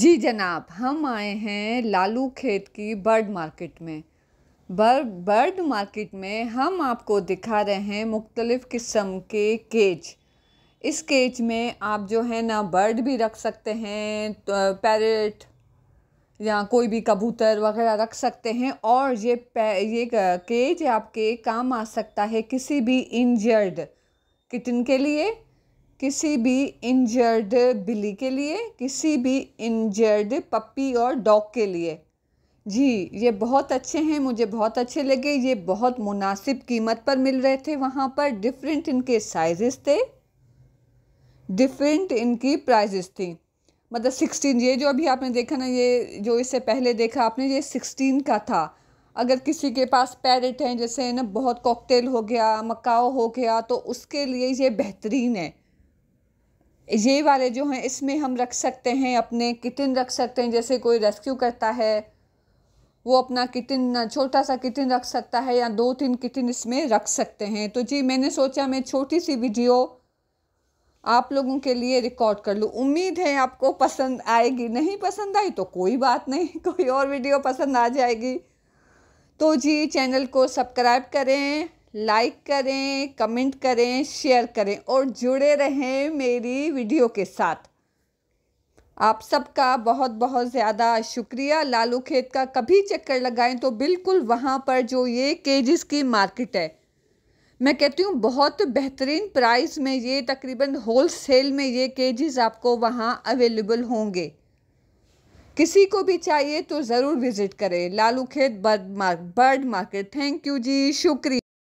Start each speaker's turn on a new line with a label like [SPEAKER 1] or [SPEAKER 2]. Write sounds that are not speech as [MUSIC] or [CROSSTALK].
[SPEAKER 1] जी जनाब हम आए हैं लालू खेत की बर्ड मार्केट में बर बर्ड मार्केट में हम आपको दिखा रहे हैं मुख्तलिफ़ किस्म के केज इस केज में आप जो है ना बर्ड भी रख सकते हैं तो पैरट या कोई भी कबूतर वगैरह रख सकते हैं और ये ये केज आपके काम आ सकता है किसी भी इंजर्ड किटन के लिए किसी भी इंजर्ड बिल्ली के लिए किसी भी इंजर्ड पप्पी और डॉग के लिए जी ये बहुत अच्छे हैं मुझे बहुत अच्छे लगे ये बहुत मुनासिब कीमत पर मिल रहे थे वहाँ पर डिफरेंट इनके साइजेस थे डिफरेंट इनकी प्राइजेस थी मतलब सिक्सटीन ये जो अभी आपने देखा ना ये जो इससे पहले देखा आपने ये सिक्सटीन का था अगर किसी के पास पैरेट हैं जैसे ना बहुत कॉकटेल हो गया मकाओ हो गया तो उसके लिए ये बेहतरीन है ये वाले जो हैं इसमें हम रख सकते हैं अपने किटिन रख सकते हैं जैसे कोई रेस्क्यू करता है वो अपना किटिन छोटा सा किटिन रख सकता है या दो तीन किटिन इसमें रख सकते हैं तो जी मैंने सोचा मैं छोटी सी वीडियो आप लोगों के लिए रिकॉर्ड कर लूँ उम्मीद है आपको पसंद आएगी नहीं पसंद आई तो कोई बात नहीं [LAUGHS] कोई और वीडियो पसंद आ जाएगी तो जी चैनल को सब्सक्राइब करें लाइक करें कमेंट करें शेयर करें और जुड़े रहें मेरी वीडियो के साथ आप सबका बहुत बहुत ज़्यादा शुक्रिया लालू खेत का कभी चक्कर लगाएं तो बिल्कुल वहाँ पर जो ये केजिस की मार्केट है मैं कहती हूँ बहुत बेहतरीन प्राइस में ये तकरीबन होल सेल में ये केजिस आपको वहाँ अवेलेबल होंगे किसी को भी चाहिए तो ज़रूर विज़िट करें Lalukhet bird market thank you जी शुक्रिया